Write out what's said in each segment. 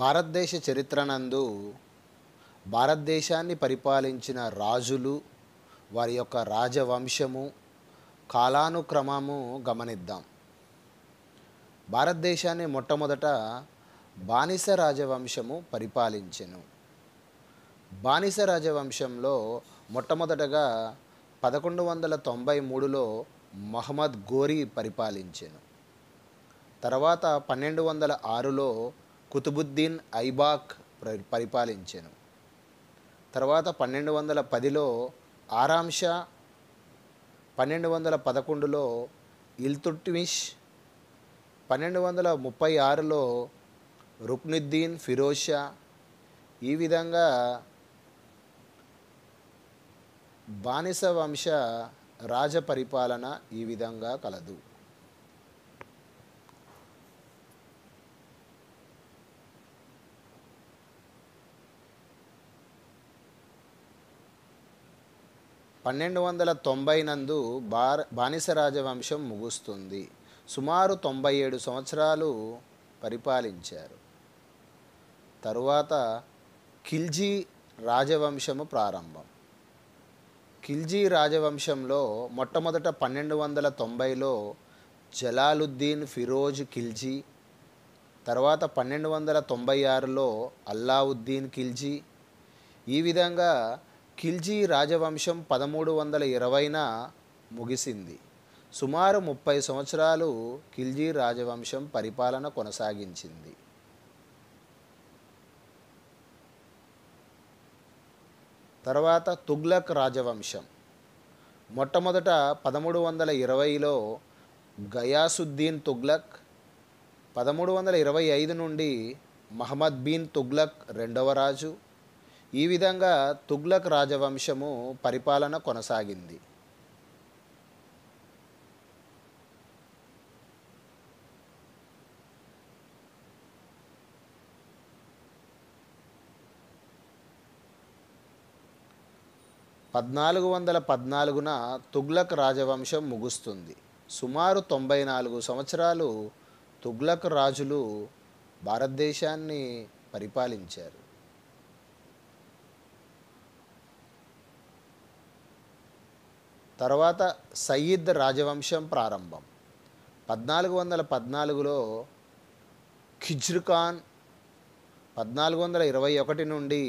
భారతదేశ చరిత్రనందు భారతదేశాన్ని పరిపాలించిన రాజులు వారి యొక్క రాజవంశము కాలానుక్రమము గమనిద్దాం భారతదేశాన్ని మొట్టమొదట బానిస రాజవంశము పరిపాలించెను బానిస రాజవంశంలో మొట్టమొదటగా పదకొండు వందల తొంభై మూడులో మహమ్మద్ గోరీ పరిపాలించెను తర్వాత పన్నెండు వందల ఆరులో కుతుబుద్దీన్ ఐబాక్ పరిపాలించెను తర్వాత పన్నెండు వందల పదిలో ఆరాంష పన్నెండు వందల పదకొండులో ఇల్తుట్మిష్ పన్నెండు వందల ముప్పై ఆరులో రుక్నుద్దీన్ ఫిరోషా ఈ విధంగా బానిస వంశ రాజపరిపాలన ఈ విధంగా కలదు పన్నెండు వందల తొంభై నందు బార బానిస రాజవంశం ముగుస్తుంది సుమారు తొంభై ఏడు సంవత్సరాలు పరిపాలించారు తరువాత ఖిల్జీ రాజవంశము ప్రారంభం ఖిల్జీ రాజవంశంలో మొట్టమొదట పన్నెండు వందల తొంభైలో జలాలుద్దీన్ ఫిరోజ్ ఖిల్జీ తర్వాత పన్నెండు వందల తొంభై ఆరులో అల్లావుద్దీన్ ఖిల్జీ ఈ విధంగా ఖిల్జీ రాజవంశం పదమూడు వందల ఇరవైన ముగిసింది సుమారు ముప్పై సంవత్సరాలు ఖిల్జీ రాజవంశం పరిపాలన కొనసాగించింది తర్వాత తుగ్లక్ రాజవంశం మొట్టమొదట పదమూడు వందల ఇరవైలో గయాసుద్దీన్ తుగ్లక్ పదమూడు వందల ఇరవై ఐదు నుండి మహమ్మద్ బీన్ తుగ్లక్ రెండవ రాజు ఈ విధంగా తుగ్లక్ రాజవంశము పరిపాలన కొనసాగింది పద్నాలుగు వందల పద్నాలుగున తుగ్లక్ రాజవంశం ముగుస్తుంది సుమారు తొంభై నాలుగు సంవత్సరాలు తుగ్లక్ రాజులు భారతదేశాన్ని పరిపాలించారు తర్వాత సయ్యిద్ రాజవంశం ప్రారంభం పద్నాలుగు వందల పద్నాలుగులో ఖిజ్రుఖాన్ పద్నాలుగు వందల ఇరవై ఒకటి నుండి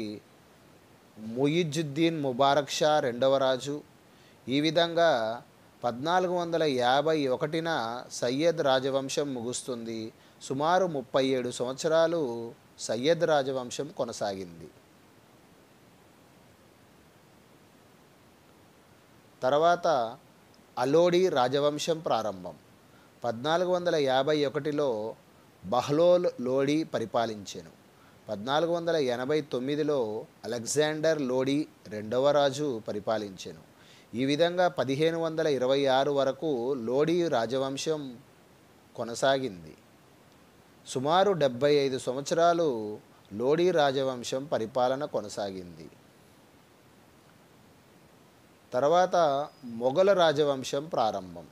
ముయిజుద్దీన్ ముబారక్ షా రెండవ రాజు ఈ విధంగా పద్నాలుగు వందల యాభై ఒకటిన సయ్యద్ రాజవంశం ముగుస్తుంది సుమారు ముప్పై ఏడు సంవత్సరాలు సయ్యద్ రాజవంశం కొనసాగింది తర్వాత అలోడి రాజవంశం ప్రారంభం పద్నాలుగు వందల యాభై ఒకటిలో బహ్లోల్ లోడి పరిపాలించాను పద్నాలుగు వందల ఎనభై తొమ్మిదిలో అలెగ్జాండర్ లోడి రెండవ రాజు పరిపాలించాను ఈ విధంగా పదిహేను వందల ఇరవై ఆరు వరకు లోడి రాజవంశం కొనసాగింది సుమారు డెబ్బై ఐదు సంవత్సరాలు లోడీ రాజవంశం పరిపాలన కొనసాగింది తర్వాత మొఘల రాజవంశం ప్రారంభం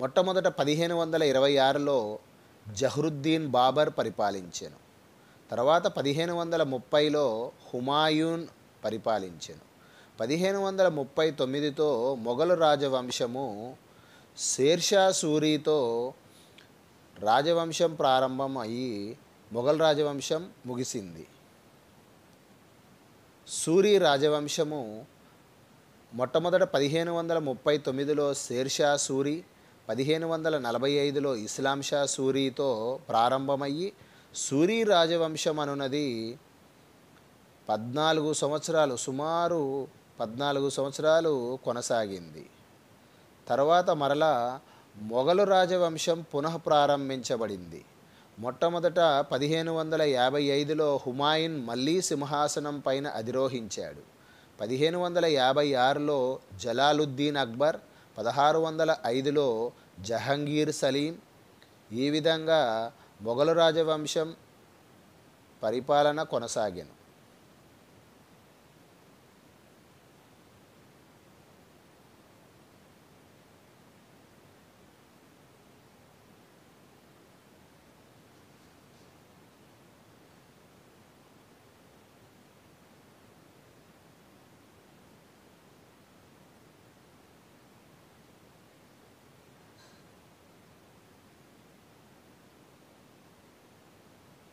మొట్టమొదట పదిహేను వందల ఇరవై ఆరులో జహ్రుద్దీన్ బాబర్ పరిపాలించాను తర్వాత పదిహేను వందల ముప్పైలో హుమాయూన్ పరిపాలించాను పదిహేను వందల ముప్పై తొమ్మిదితో మొఘలు రాజవంశము షేర్షా సూరితో రాజవంశం ప్రారంభం అయ్యి మొఘల్ రాజవంశం ముగిసింది సూరి రాజవంశము మొట్టమొదట పదిహేను వందల ముప్పై తొమ్మిదిలో షేర్షా సూరి పదిహేను వందల నలభై ఐదులో ఇస్లాం షా సూరితో ప్రారంభమయ్యి సూరి రాజవంశం అనున్నది పద్నాలుగు సంవత్సరాలు సుమారు పద్నాలుగు సంవత్సరాలు కొనసాగింది తర్వాత మరలా మొఘలు రాజవంశం పునః ప్రారంభించబడింది మొట్టమొదట పదిహేను వందల యాభై ఐదులో హుమాయున్ మళ్ళీ సింహాసనం పైన అధిరోహించాడు పదిహేను వందల యాభై ఆరులో జలాలుద్దీన్ అక్బర్ పదహారు వందల ఐదులో జహంగీర్ సలీం ఈ విధంగా మొఘలు రాజవంశం పరిపాలన కొనసాగాను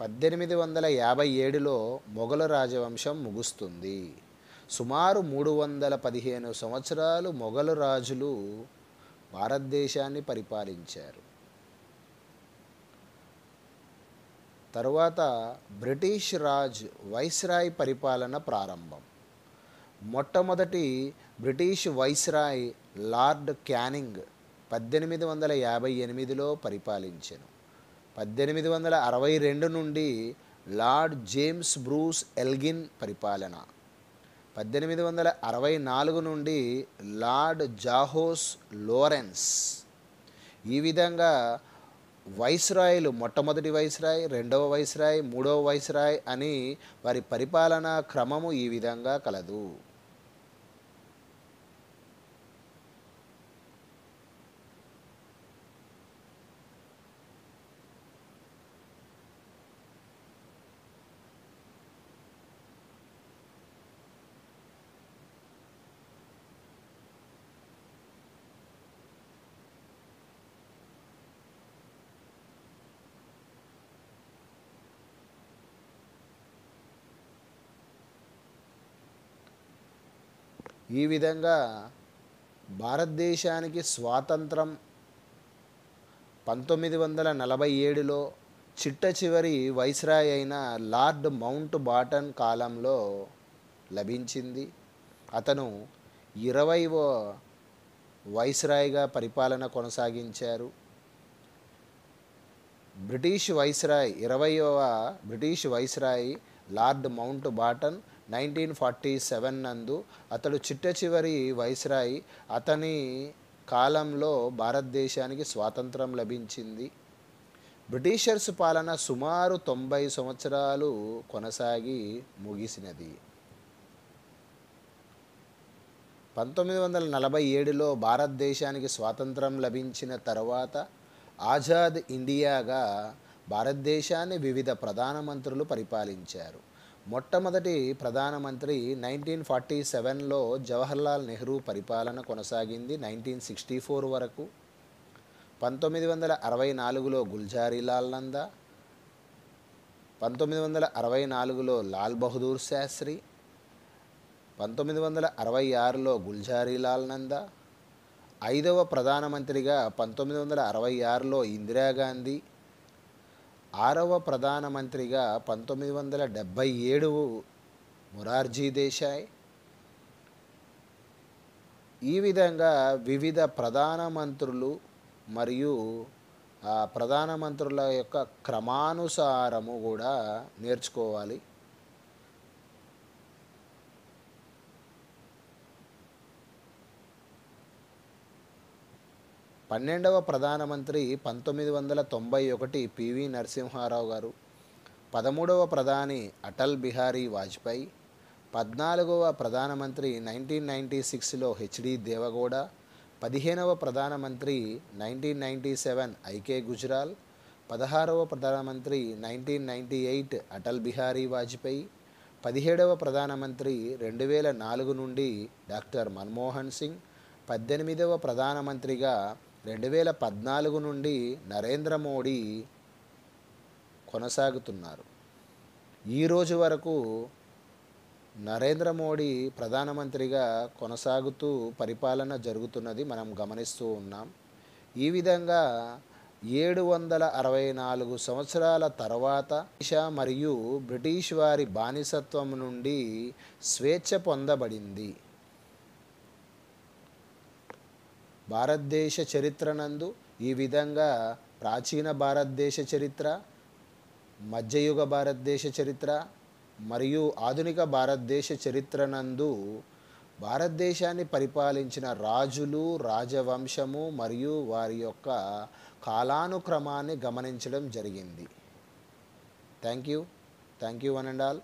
పద్దెనిమిది వందల యాభై ఏడులో మొఘలు రాజవంశం ముగుస్తుంది సుమారు మూడు వందల పదిహేను సంవత్సరాలు మొఘలు రాజులు భారతదేశాన్ని పరిపాలించారు తరువాత బ్రిటిష్ రాజ్ వైస్రాయ్ పరిపాలన ప్రారంభం మొట్టమొదటి బ్రిటిష్ వైస్రాయ్ లార్డ్ క్యానింగ్ పద్దెనిమిది వందల యాభై ఎనిమిదిలో పరిపాలించను పద్దెనిమిది వందల అరవై రెండు నుండి లార్డ్ జేమ్స్ బ్రూస్ ఎల్గిన్ పరిపాలన పద్దెనిమిది వందల అరవై నాలుగు నుండి లార్డ్ జాహోస్ లోరెన్స్ ఈ విధంగా వైస్రాయిలు మొట్టమొదటి వైస్రాయ్ రెండవ వైస్రాయ్ మూడవ వైస్రాయ్ అని వారి పరిపాలనా క్రమము ఈ విధంగా కలదు ఈ విధంగా భారతదేశానికి స్వాతంత్రం పంతొమ్మిది వందల నలభై ఏడులో చిట్ట చివరి వైస్రాయ్ అయిన లార్డ్ మౌంట్ బాటన్ కాలంలో లభించింది అతను ఇరవైవ వైస్రాయ్గా పరిపాలన కొనసాగించారు బ్రిటిష్ వైస్రాయ్ ఇరవైవ British viceroy Lord Mountbatten nineteen forty seven నందు అతడు చిట్ట చివరి వైస్రాయి అతని కాలంలో భారతదేశానికి స్వాతంత్రం లభించింది బ్రిటిషర్స్ పాలన సుమారు తొంభై సంవత్సరాలు కొనసాగి ముగిసినది పంతొమ్మిది వందల నలభై ఏడులో భారతదేశానికి స్వాతంత్రం లభించిన తర్వాత ఆజాద్ ఇండియాగా భారతదేశాన్ని వివిధ ప్రధానమంత్రులు పరిపాలించారు మొట్టమొదటి ప్రధానమంత్రి నైన్టీన్ ఫార్టీ సెవెన్లో జవహర్లాల్ నెహ్రూ పరిపాలన కొనసాగింది నైన్టీన్ సిక్స్టీ ఫోర్ వరకు పంతొమ్మిది వందల అరవై నాలుగులో గుల్జారీలాల్ నంద పంతొమ్మిది వందల అరవై నాలుగులో లాల్ బహదూర్ శాస్త్రి పంతొమ్మిది వందల అరవై ఆరులో గుల్జారీలాల్ నంద ఐదవ ప్రధానమంత్రిగా పంతొమ్మిది వందల అరవై ఆరులో ఇందిరాగాంధీ ఆరవ ప్రధానమంత్రిగా పంతొమ్మిది వందల డెబ్భై ఏడు మొరార్జీ దేశాయ్ ఈ విధంగా వివిధ ప్రధానమంత్రులు మరియు ప్రధానమంత్రుల యొక్క క్రమానుసారము కూడా నేర్చుకోవాలి పన్నెండవ ప్రధానమంత్రి పంతొమ్మిది వందల తొంభై ఒకటి పివి నరసింహారావు గారు పదమూడవ ప్రధాని అటల్ బిహారీ వాజ్పేయి పద్నాలుగవ ప్రధానమంత్రి నైన్టీన్ నైంటీ సిక్స్లో హెచ్డి దేవగౌడ పదిహేనవ ప్రధానమంత్రి nineteen ninety seven IK Gujral పదహారవ ప్రధానమంత్రి nineteen ninety eight Atal Bihari Vajpayee పదిహేడవ ప్రధానమంత్రి రెండు వేల నాలుగు నుండి డాక్టర్ మన్మోహన్ సింగ్ పద్దెనిమిదవ ప్రధానమంత్రిగా రెండు వేల పద్నాలుగు నుండి నరేంద్ర మోడీ కొనసాగుతున్నారు ఈరోజు వరకు నరేంద్ర మోడీ ప్రధానమంత్రిగా కొనసాగుతూ పరిపాలన జరుగుతున్నది మనం గమనిస్తూ ఉన్నాం ఈ విధంగా ఏడు వందల అరవై నాలుగు సంవత్సరాల తర్వాత దేశ మరియు బ్రిటిష్ వారి బానిసత్వం నుండి స్వేచ్ఛ పొందబడింది భారతదేశ చరిత్రనందు ఈ విధంగా ప్రాచీన భారతదేశ చరిత్ర మధ్యయుగ భారతదేశ చరిత్ర మరియు ఆధునిక భారతదేశ చరిత్రనందు భారతదేశాన్ని పరిపాలించిన రాజులు రాజవంశము మరియు వారి యొక్క కాలానుక్రమాన్ని గమనించడం జరిగింది thank you thank you one and all